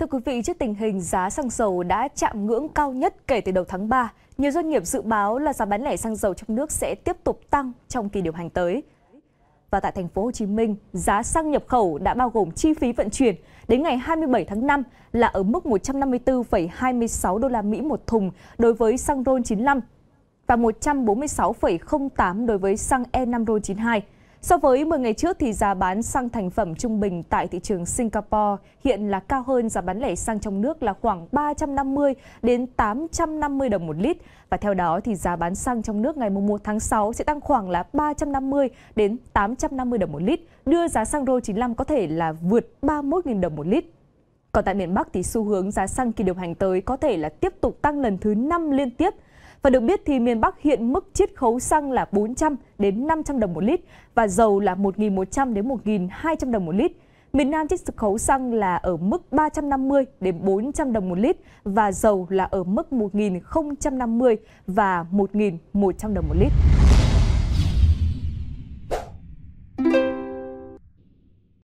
Thưa quý vị, trước tình hình giá xăng dầu đã chạm ngưỡng cao nhất kể từ đầu tháng 3, nhiều doanh nghiệp dự báo là giá bán lẻ xăng dầu trong nước sẽ tiếp tục tăng trong kỳ điều hành tới. Và tại thành phố Hồ Chí Minh, giá xăng nhập khẩu đã bao gồm chi phí vận chuyển đến ngày 27 tháng 5 là ở mức 154,26 đô la Mỹ một thùng đối với xăng RON 95 và 146,08 đối với xăng E5 RON 92. So với 10 ngày trước thì giá bán xăng thành phẩm trung bình tại thị trường Singapore hiện là cao hơn giá bán lẻ xăng trong nước là khoảng 350 đến 850 đồng một lít và theo đó thì giá bán xăng trong nước ngày 1 tháng 6 sẽ tăng khoảng là 350 đến 850 đồng một lít, đưa giá xăng RO 95 có thể là vượt 31.000 đồng một lít. Còn tại miền Bắc thì xu hướng giá xăng kỳ điều hành tới có thể là tiếp tục tăng lần thứ 5 liên tiếp – và được biết thì miền Bắc hiện mức chiết khấu xăng là 400 đến 500 đồng một lít và dầu là 1.100 đến 1.200 đồng một lít. Miền Nam chiết khấu xăng là ở mức 350 đến 400 đồng một lít và dầu là ở mức 1.050 và 1.100 đồng một lít.